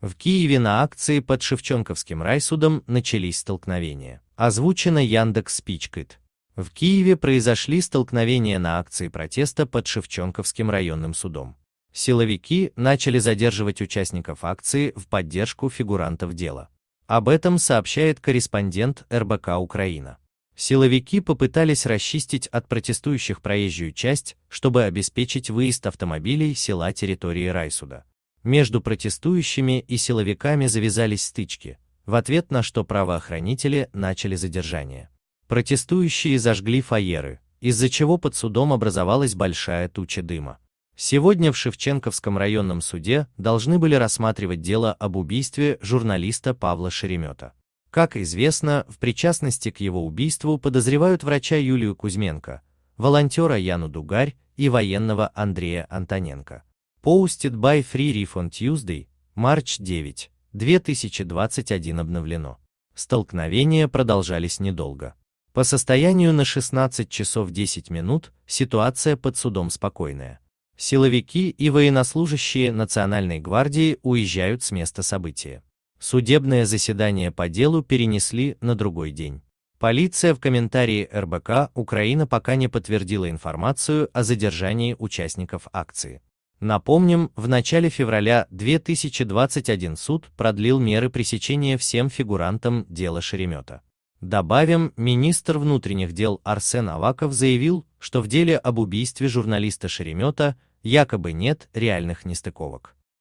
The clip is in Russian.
В Киеве на акции под Шевченковским райсудом начались столкновения. Озвучено Яндекс Спичкит. В Киеве произошли столкновения на акции протеста под Шевченковским районным судом. Силовики начали задерживать участников акции в поддержку фигурантов дела. Об этом сообщает корреспондент РБК Украина. Силовики попытались расчистить от протестующих проезжую часть, чтобы обеспечить выезд автомобилей села территории райсуда. Между протестующими и силовиками завязались стычки, в ответ на что правоохранители начали задержание. Протестующие зажгли фаеры, из-за чего под судом образовалась большая туча дыма. Сегодня в Шевченковском районном суде должны были рассматривать дело об убийстве журналиста Павла Шеремета. Как известно, в причастности к его убийству подозревают врача Юлию Кузьменко, волонтера Яну Дугарь и военного Андрея Антоненко. Posted by Free Riff Tuesday, March 9, 2021 обновлено. Столкновения продолжались недолго. По состоянию на 16 часов 10 минут ситуация под судом спокойная. Силовики и военнослужащие Национальной гвардии уезжают с места события. Судебное заседание по делу перенесли на другой день. Полиция в комментарии РБК Украина пока не подтвердила информацию о задержании участников акции. Напомним, в начале февраля 2021 суд продлил меры пресечения всем фигурантам дела Шеремета. Добавим, министр внутренних дел Арсен Аваков заявил, что в деле об убийстве журналиста Шеремета якобы нет реальных нестыковок.